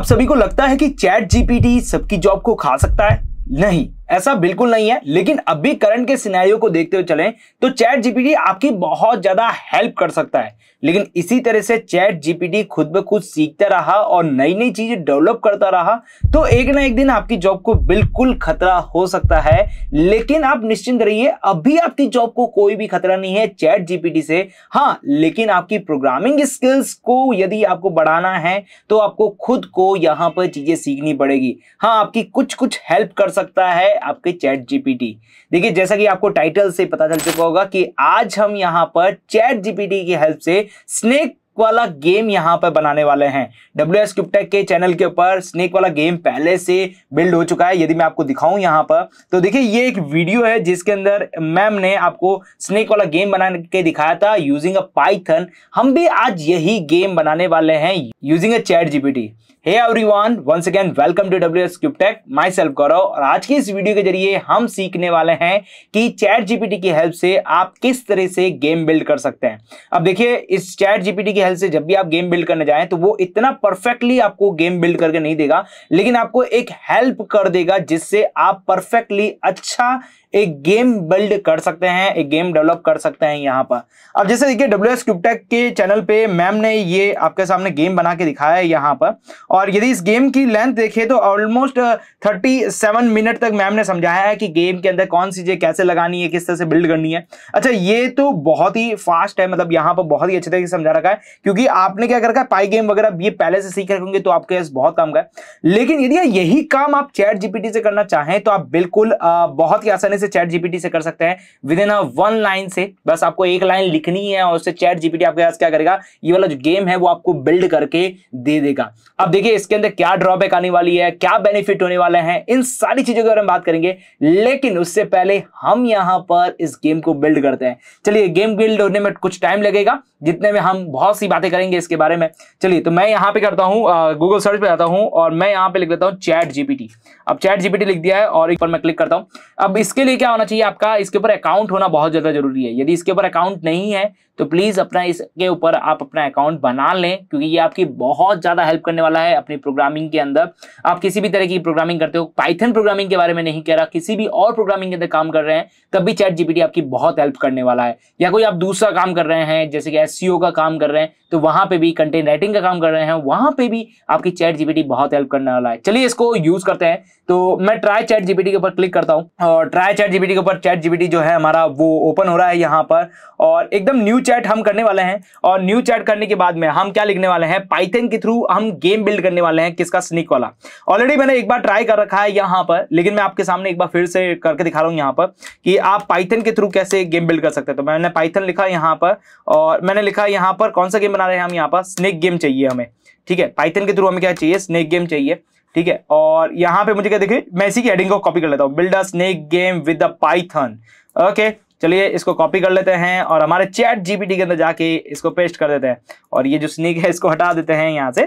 आप सभी को लगता है कि चैट जीपीटी सबकी जॉब को खा सकता है नहीं ऐसा बिल्कुल नहीं है लेकिन अभी करंट के सिनेरियो को देखते हुए चलें तो चैट जीपीटी आपकी बहुत ज्यादा हेल्प कर सकता है लेकिन इसी तरह से चैट जीपीटी खुद ब खुद सीखता रहा और नई नई चीजें डेवलप करता रहा तो एक ना एक दिन आपकी जॉब को बिल्कुल खतरा हो सकता है लेकिन आप निश्चिंत रहिए अभी आपकी जॉब को कोई भी खतरा नहीं है चैट जीपीटी से हाँ लेकिन आपकी प्रोग्रामिंग स्किल्स को यदि आपको बढ़ाना है तो आपको खुद को यहां पर चीजें सीखनी पड़ेगी हाँ आपकी कुछ कुछ हेल्प कर सकता है आपके चैट जीपीटी देखिए जैसा कि आपको टाइटल से पता चल चुका होगा कि आज हम यहां पर चैट जीपीटी की हेल्प से स्नेक वाला गेम यहां पर बनाने वाले हैं डब्ल्यू एस क्यूपटेक के चैनल के ऊपर स्नेक वाला गेम पहले से बिल्ड हो चुका है यदि मैं आपको दिखाऊं यहां पर तो देखिए ये एक वीडियो है जिसके अंदर मैम ने आपको स्नेक वाला गेम बनाने के दिखाया था यूजिंग अ पाइथन हम भी आज यही गेम बनाने वाले हैं using a chat GPT hey everyone once again welcome to W S Cube Tech myself Gaurav और आज की इस वीडियो के जरिए हम सीखने वाले हैं कि चैट जीपीटी की हेल्प से आप किस तरह से गेम बिल्ड कर सकते हैं अब देखिए इस चैट जीपीटी की हेल्प से जब भी आप गेम बिल्ड करने जाएं तो वो इतना परफेक्टली आपको गेम बिल्ड करके नहीं देगा लेकिन आपको एक हेल्प कर देगा जिससे आप परफेक्टली अच्छा एक गेम बिल्ड कर सकते हैं एक गेम डेवलप कर सकते हैं यहाँ पर अब जैसे देखिए डब्ल्यू एस क्यूबटेक के चैनल पे मैम ने ये आपके सामने गेम बना के दिखाया है यहाँ पर और यदि इस गेम की लेंथ देखिए तो ऑलमोस्ट थर्टी सेवन मिनट तक मैम ने समझाया है कि गेम के अंदर कौन सी चीज़ें कैसे लगानी है किस तरह से बिल्ड करनी है अच्छा ये तो बहुत ही फास्ट है मतलब यहाँ पर बहुत ही अच्छे तरीके से समझा रखा है क्योंकि आपने क्या कर रखा है पाई गेम वगैरह ये पहले से सीख रखेंगे तो आपके बहुत काम का लेकिन यदि यही काम आप चैट जीपीटी से करना चाहें तो आप बिल्कुल uh, बहुत ही आसानी से चैट जीपीटी से कर सकते हैं within a one line से बस आपको एक लाइन लिखनी है और उससे चैट जीपीटी आपके पास क्या करेगा ये वाला जो गेम है वो आपको बिल्ड करके दे देगा अब देखिए इसके अंदर क्या ड्रॉबैक आने वाली है क्या बेनिफिट होने वाले हैं इन सारी चीजों के बारे में बात करेंगे लेकिन उससे पहले हम यहां पर इस गेम को बिल्ड करते हैं चलिए गेम बिल्ड होने में कुछ टाइम लगेगा जितने में हम बहुत सी बातें करेंगे इसके बारे में चलिए तो मैं यहाँ पे करता हूँ गूगल सर्च पे जाता हूँ और मैं यहाँ पे लिख देता हूँ चैट जीपीटी अब चैट जीपीटी लिख दिया है और एक पर मैं क्लिक करता हूँ अब इसके लिए क्या होना चाहिए आपका इसके ऊपर अकाउंट होना बहुत ज़्यादा जरूरी है यदि इसके ऊपर अकाउंट नहीं है तो प्लीज़ अपना इसके ऊपर आप अपना अकाउंट बना लें क्योंकि ये आपकी बहुत ज़्यादा हेल्प करने वाला है अपनी प्रोग्रामिंग के अंदर आप किसी भी तरह की प्रोग्रामिंग करते हो पाइथन प्रोग्रामिंग के बारे में नहीं कह रहा किसी भी और प्रोग्रामिंग के अंदर काम कर रहे हैं तब भी चैट जीपीटी आपकी बहुत हेल्प करने वाला है या कोई आप दूसरा काम कर रहे हैं जैसे कि एस का काम कर रहे हैं तो वहां पे भी कंटेंट राइटिंग का काम कर रहे हैं वहां पे भी आपकी चैट जीपीटी बहुत हेल्प करने वाला है चलिए इसको यूज करते हैं तो मैं ट्राई चैट जीपीटी के ऊपर क्लिक करता हूँ और ट्राई चैट जीपीटी के ऊपर चैट जीपीटी जो है हमारा वो ओपन हो रहा है यहाँ पर और एकदम न्यू चैट हम करने वाले हैं और न्यू चैट करने के बाद में हम क्या लिखने वाले हैं पाइथन के थ्रू हम गेम बिल्ड करने वाले हैं किसका स्निक वाला ऑलरेडी मैंने एक बार ट्राई कर रखा है यहाँ पर लेकिन मैं आपके सामने एक बार फिर से करके दिखा रहा हूँ यहाँ पर कि आप पाइथन के थ्रू कैसे गेम बिल्ड कर सकते हैं तो मैंने पाइथन लिखा यहाँ पर और मैंने लिखा यहाँ पर कौन सा गेम बना रहे हैं हम यहाँ पर स्नेक गेम चाहिए हमें ठीक है पाइथन के थ्रू हमें क्या चाहिए स्नेक गेम चाहिए ठीक है और यहाँ पे मुझे क्या देखिए मैं इसी की एडिंग को कॉपी कर लेता हूँ build a snake game with a Python okay चलिए इसको कॉपी कर लेते हैं और हमारे चैट जीपीटी के अंदर जाके इसको पेस्ट कर देते हैं और ये जो स्नेक है इसको हटा देते हैं यहाँ से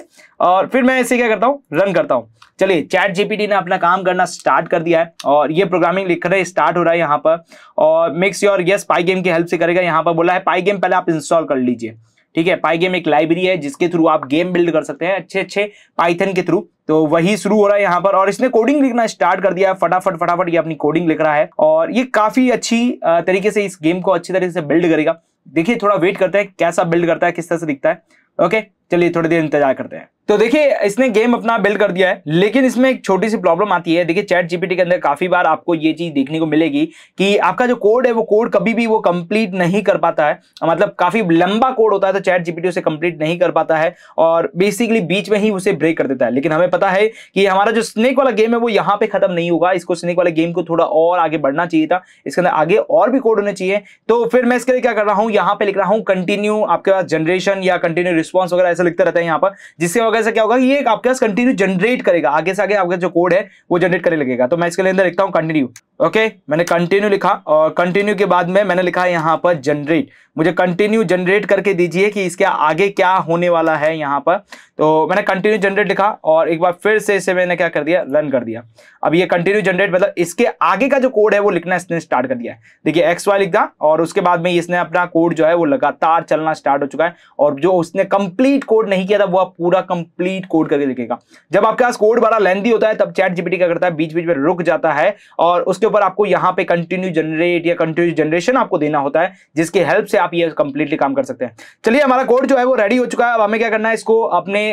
और फिर मैं इसे क्या करता हूँ रन करता हूँ चलिए चैट जीपीटी ने अपना काम करना स्टार्ट कर दिया है और ये प्रोग्रामिंग लिख रहे स्टार्ट हो रहा है यहाँ पर और mix your yes pygame की हेल्प से करेगा यहाँ पर बोला है पाई गेम पहले आप इंस्टॉल कर लीजिए ठीक है पाईगेम एक लाइब्रेरी है जिसके थ्रू आप गेम बिल्ड कर सकते हैं अच्छे अच्छे पाइथन के थ्रू तो वही शुरू हो रहा है यहाँ पर और इसने कोडिंग लिखना स्टार्ट कर दिया है फटाफट फटाफट ये अपनी कोडिंग लिख रहा है और ये काफी अच्छी तरीके से इस गेम को अच्छी तरीके से बिल्ड करेगा देखिए थोड़ा वेट करते हैं कैसा बिल्ड करता है किस तरह से दिखता है ओके चलिए थोड़ी देर इंतजार करते हैं तो देखिए इसने गेम अपना बिल्ड कर दिया है लेकिन इसमें एक छोटी सी प्रॉब्लम आती है देखिए चैट जीपीटी के अंदर काफी बार आपको ये चीज देखने को मिलेगी कि आपका जो कोड है वो कोड कभी भी वो कंप्लीट नहीं कर पाता है मतलब काफी लंबा कोड होता है तो चैट जीपीटी उसे कंप्लीट नहीं कर पाता है और बेसिकली बीच में ही उसे ब्रेक कर देता है लेकिन हमें पता है कि हमारा जो स्नेक वाला गेम है वो यहाँ पे खत्म नहीं होगा इसको स्नेक वाले गेम को थोड़ा और आगे बढ़ना चाहिए था इसके अंदर आगे और भी कोड होने चाहिए तो फिर मैं इसके लिए क्या कर रहा हूँ यहाँ पे लिख रहा हूँ कंटिन्यू आपके पास जनरेशन या कंटिन्यू रिस्पॉन्स वगैरह ऐसा लिखते रहता है यहाँ पर जिसके वजह से क्या होगा ये आपके पास कंटिन्यू जनरेट करेगा आगे से आगे आपका जो कोड है वो जनरेट करने लगेगा तो मैं इसके अंदर लिखता हूँ कंटिन्यू ओके मैंने कंटिन्यू लिखा और कंटिन्यू के बाद में मैंने लिखा यहाँ पर जनरेट मुझे कंटिन्यू जनरेट करके दीजिए कि इसके आगे क्या होने वाला है यहाँ पर तो मैंने कंटिन्यू जनरेट लिखा और एक बार फिर से इसे मैंने क्या कर दिया रन कर दिया अब ये कंटिन्यू जनरेट मतलब इसके आगे का जो कोड है वो लिखना इसने स्टार्ट कर दिया है देखिए एक्स वाई लिखा और उसके बाद में इसने अपना कोड जो है वो लगातार चलना स्टार्ट हो चुका है और जो उसने कंप्लीट कोड नहीं किया था वो आप पूरा कंप्लीट कोड करके लिखेगा जब आपके पास कोड बड़ा लेंदी होता है तब चैट जीपीटी क्या करता है बीच बीच में रुक जाता है और उसके ऊपर आपको यहाँ पे कंटिन्यू जनरेट या कंटिन्यू जनरेशन आपको देना होता है जिसके हेल्प से आप ये कंप्लीटली काम कर सकते हैं चलिए हमारा कोड जो है वो रेडी हो चुका है अब हमें क्या करना है इसको अपने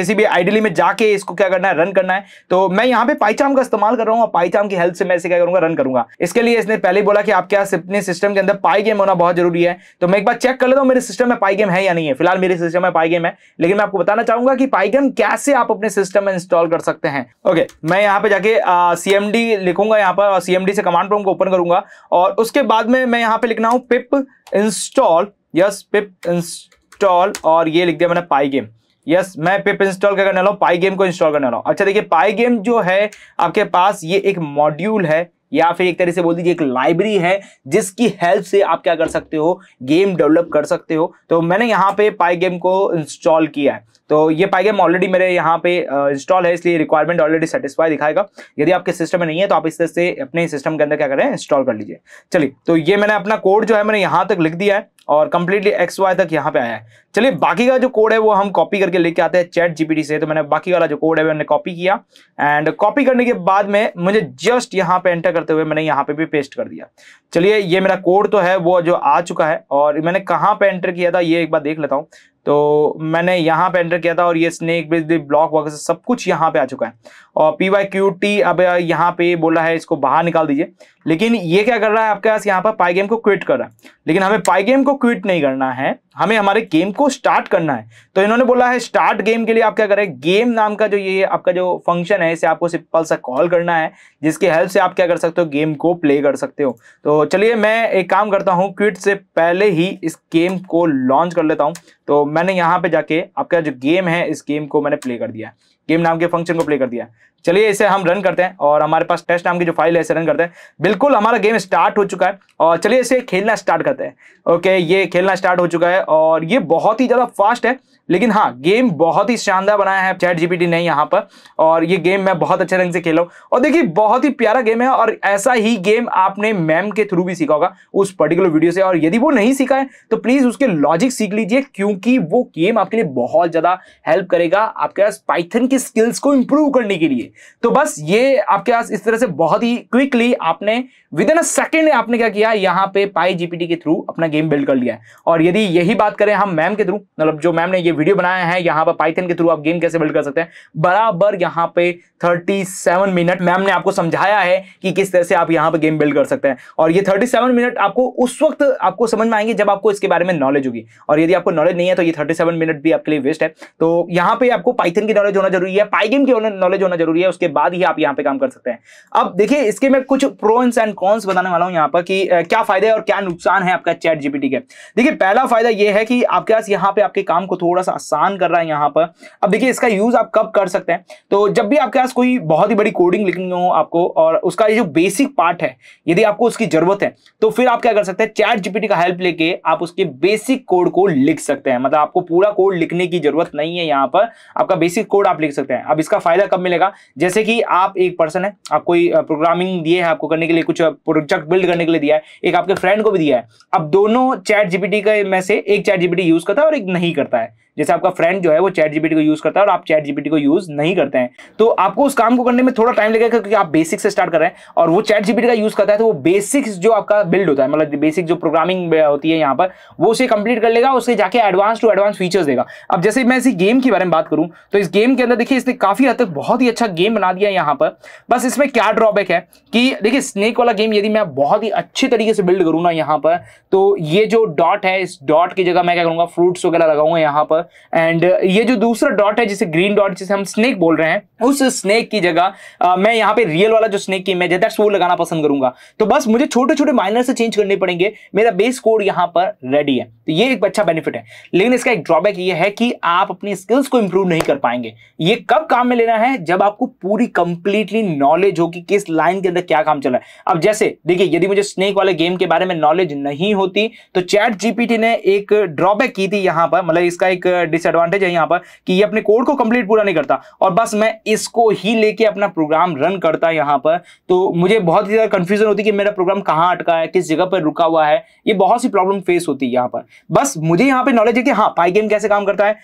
किसी भी आइडली में जाके इसको क्या करना है रन करना है तो मैं यहाँ पे पाइचाम का इस्तेमाल कर रहा हूँ पाइचाम की हेल्प से मैं इसे क्या करूंगा रन करूंगा इसके लिए इसने पहले बोला कि आपके अपने सिस्टम के अंदर पाई गेम होना बहुत जरूरी है तो मैं एक बार चेक कर लेता हूँ मेरे सिस्टम में पाई गेम है या नहीं है फिलहाल मेरे सिस्टम में पाई गेम है लेकिन मैं आपको बताना चाहूंगा कि पाई गेम कैसे आप अपने सिस्टम में इंस्टॉल कर सकते हैं ओके मैं यहाँ पे जाके सी लिखूंगा यहाँ पर और सी से कमांड प्रॉम्प्ट को ओपन करूंगा और उसके बाद में मैं यहाँ पे लिखना हूँ pip install yes pip install और ये लिख दिया मैंने पाई गेम यस मैं पिप इंस्टॉल क्या करने वाला हूँ पाई गेम को इंस्टॉल करने वाला हूँ अच्छा देखिए पाई गेम जो है आपके पास ये एक मॉड्यूल है या फिर एक तरह से बोल दीजिए एक लाइब्रेरी है जिसकी हेल्प से आप क्या कर सकते हो गेम डेवलप कर सकते हो तो मैंने यहाँ पे पाई गेम को इंस्टॉल किया है तो ये पाईगेम ऑलरेडी मेरे यहाँ पे इंस्टॉल है इसलिए रिक्वायरमेंट ऑलरेडी सेटिस्फाई दिखाएगा यदि आपके सिस्टम में नहीं है तो आप इस तरह से अपने सिस्टम के अंदर क्या करें इंस्टॉल कर लीजिए चलिए तो ये मैंने अपना कोड जो है मैंने यहाँ तक लिख दिया है और कंप्लीटली एक्स वाई तक यहाँ पे आया है चलिए बाकी का जो कोड है वो हम कॉपी करके लेके आते हैं चैट जीपीटी से तो मैंने बाकी वाला जो कोड है मैंने कॉपी किया एंड कॉपी करने के बाद में मुझे जस्ट यहाँ पे एंटर करते हुए मैंने यहाँ पे भी पेस्ट कर दिया चलिए ये मेरा कोड तो है वो जो आ चुका है और मैंने कहाँ पे एंटर किया था ये एक बार देख लेता हूँ तो मैंने यहाँ पे एंटर किया था और ये स्नेक दी ब्लॉक वगैरह सब कुछ यहाँ पे आ चुका है और पी वाई क्यू टी अब यहाँ पे बोला है इसको बाहर निकाल दीजिए लेकिन ये क्या कर रहा है आपके पास यहाँ पर पाई गेम को क्विट कर रहा है लेकिन हमें पाई गेम को क्विट नहीं करना है हमें हमारे गेम को स्टार्ट करना है तो इन्होंने बोला है स्टार्ट गेम के लिए आप क्या करें गेम नाम का जो ये आपका जो फंक्शन है इसे आपको सिंपल सा कॉल करना है जिसके हेल्प से आप क्या कर सकते हो गेम को प्ले कर सकते हो तो चलिए मैं एक काम करता हूँ क्विट से पहले ही इस गेम को लॉन्च कर लेता हूँ तो मैंने यहाँ पे जाके आपका जो गेम है इस गेम को मैंने प्ले कर दिया है गेम नाम के फंक्शन को प्ले कर दिया चलिए इसे हम रन करते हैं और हमारे पास टेस्ट नाम की जो फाइल है इसे रन करते हैं बिल्कुल हमारा गेम स्टार्ट हो चुका है और चलिए इसे खेलना स्टार्ट करते हैं ओके ये खेलना स्टार्ट हो चुका है और ये बहुत ही ज़्यादा फास्ट है लेकिन हाँ गेम बहुत ही शानदार बनाया है चैट जीपीटी ने यहाँ पर और ये गेम मैं बहुत अच्छे ढंग से खेला हूँ और देखिए बहुत ही प्यारा गेम है और ऐसा ही गेम आपने मैम के थ्रू भी सीखा होगा उस पर्टिकुलर वीडियो से और यदि वो नहीं सीखा है तो प्लीज़ उसके लॉजिक सीख लीजिए क्योंकि वो गेम आपके लिए बहुत ज़्यादा हेल्प करेगा आपके पास पाइथन की स्किल्स को इंप्रूव करने के लिए तो बस ये आपके पास इस तरह से बहुत ही क्विकली आपने विद इन अ सेकेंड आपने क्या किया यहाँ पे पाई जीपीटी के थ्रू अपना गेम बिल्ड कर लिया है और यदि यही बात करें हम मैम के थ्रू मतलब जो मैम ने ये वीडियो बनाया है यहाँ पर पाइथन के थ्रू आप गेम कैसे बिल्ड कर सकते हैं बराबर यहाँ पे 37 मिनट मैम ने आपको समझाया है कि किस तरह से आप यहाँ पर गेम बिल्ड कर सकते हैं और ये 37 मिनट आपको उस वक्त आपको समझ में आएंगे जब आपको इसके बारे में नॉलेज होगी और यदि आपको नॉलेज नहीं है तो ये 37 मिनट भी आपके लिए वेस्ट है तो यहाँ पे आपको पाइथन की नॉलेज होना जरूरी है पाइगेम की नॉलेज होना जरूरी है उसके बाद ही आप यहाँ पे काम कर सकते हैं अब देखिए इसके मैं कुछ प्रोन्स एंड कॉन्स बताने वाला हूँ यहाँ पर कि क्या फायदे और क्या नुकसान है आपका चैट जीपीटी के देखिए पहला फायदा यह है कि आपके पास यहाँ पे आपके काम को थोड़ा सा आसान कर रहा है यहाँ पर अब देखिए इसका यूज आप कब कर सकते हैं तो जब भी आपके पास कोई बहुत ही बड़ी कोडिंग लिखनी हो आपको और उसका ये जो बेसिक पार्ट है यदि आपको उसकी जरूरत है तो फिर आप क्या कर सकते हैं चैट जीपीटी का हेल्प लेके आप उसके बेसिक कोड को लिख सकते हैं मतलब आपको पूरा कोड लिखने की जरूरत नहीं है यहाँ पर आपका बेसिक कोड आप लिख सकते हैं अब इसका फायदा कब मिलेगा जैसे कि आप एक पर्सन है आप कोई प्रोग्रामिंग दिए है आपको करने के लिए कुछ प्रोजेक्ट बिल्ड करने के लिए दिया है एक आपके फ्रेंड को भी दिया है अब दोनों चैट जीपीटी के में से एक चैट जीपीटी यूज करता है और एक नहीं करता है जैसे आपका फ्रेंड जो है वो चैट जीपीटी को यूज करता है और आप चैट जीपीटी को यूज नहीं करते हैं तो आपको उस काम को करने में थोड़ा टाइम लगेगा क्योंकि आप बेसिक से स्टार्ट कर रहे हैं और वो चैट जीपीटी का यूज करता है तो वो बेसिक्स जो आपका बिल्ड होता है मतलब बेसिक जो प्रोग्रामिंग होती है यहाँ पर वो उसे कंप्लीट कर लेगा उसे जाके एडवांस टू एडवांस फीचर्स देगा अब जैसे मैं इसी गेम के बारे में बात करूँ तो इस गेम के अंदर देखिए इसने काफी हद तक बहुत ही अच्छा गेम बना दिया यहाँ पर बस इसमें क्या ड्रॉबैक है कि देखिए स्नेक वाला गेम यदि मैं बहुत ही अच्छे तरीके से बिल्ड करूँ ना यहाँ पर तो ये जो डॉट है इस डॉट की जगह मैं क्या करूँगा फ्रूट्स वगैरह लगाऊंगा यहाँ पर एंड uh, ये जो दूसरा डॉट है जिसे ग्रीन डॉट जिसे हम स्नेक बोल रहे हैं उस स्नेक की जगह uh, मैं यहाँ पे रियल वाला जो स्नेक की इमेज है वो लगाना पसंद करूंगा तो बस मुझे छोटे छोटे माइनर से चेंज करने पड़ेंगे मेरा बेस कोड यहाँ पर रेडी है तो ये एक अच्छा बेनिफिट है लेकिन इसका एक ड्रॉबैक ये है कि आप अपनी स्किल्स को इंप्रूव नहीं कर पाएंगे ये कब काम में लेना है जब आपको पूरी कंप्लीटली नॉलेज हो कि किस लाइन के अंदर क्या काम चल रहा है अब जैसे देखिए यदि मुझे स्नेक वाले गेम के बारे में नॉलेज नहीं होती तो चैट जीपीटी ने एक ड्रॉबैक की थी यहां पर मतलब इसका एक डिसएडवांटेज है यहाँ पर कि ये अपने कोड को कंप्लीट पूरा नहीं करता और बस मैं इसको ही लेके अपना प्रोग्राम रन करता यहाँ पर तो मुझे बहुत ही ज़्यादा कंफ्यूजन होती कि मेरा प्रोग्राम कहाँ अटका है किस जगह पर रुका हुआ है ये बहुत सी प्रॉब्लम फेस होती है यहाँ पर बस मुझे यहाँ पर नॉलेज है कि हाँ पाई गेम कैसे काम करता है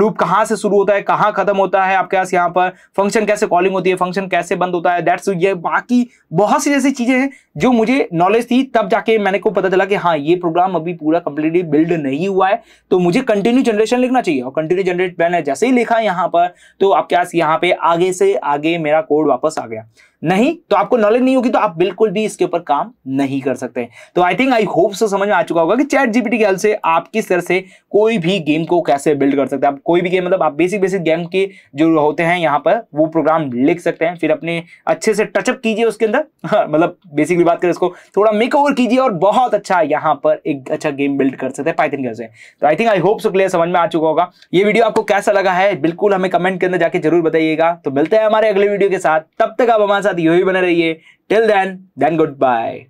लूप कहाँ से शुरू होता है कहाँ खत्म होता है आपके पास यहाँ पर फंक्शन कैसे कॉलिंग होती है फंक्शन कैसे बंद होता है दैट्स ये बाकी बहुत सी ऐसी चीज़ें हैं जो मुझे नॉलेज थी तब जाके मैंने को पता चला कि हाँ ये प्रोग्राम अभी पूरा कंप्लीटली बिल्ड नहीं हुआ है तो मुझे कंटिन्यू जनरेशन लिखना चाहिए और कंटिन्यू जनरेट प्लान है जैसे ही लिखा यहाँ पर तो आपके पास यहाँ पे आगे से आगे मेरा कोड वापस आ गया नहीं तो आपको नॉलेज नहीं होगी तो आप बिल्कुल भी इसके ऊपर काम नहीं कर सकते तो आई थिंक आई होप सो समझ में आ चुका होगा कि चैट जीपीटी के हल से आप किस तरह से कोई भी गेम को कैसे बिल्ड कर सकते हैं आप कोई भी गेम मतलब आप बेसिक बेसिक गेम के जो होते हैं यहाँ पर वो प्रोग्राम लिख सकते हैं फिर अपने अच्छे से टचअप कीजिए उसके अंदर हाँ, मतलब बेसिकली बात करें इसको थोड़ा मेक ओवर कीजिए और बहुत अच्छा यहाँ पर एक अच्छा गेम बिल्ड कर सकते हैं पाइथन कैसे तो I think I hope so clear समझ में आ चुका होगा ये वीडियो आपको कैसा लगा है बिल्कुल हमें कमेंट के अंदर जाके जरूर बताइएगा तो मिलते हैं हमारे अगले वीडियो के साथ तब तक आप हमारे साथ यूवी बने रहिए till then then good bye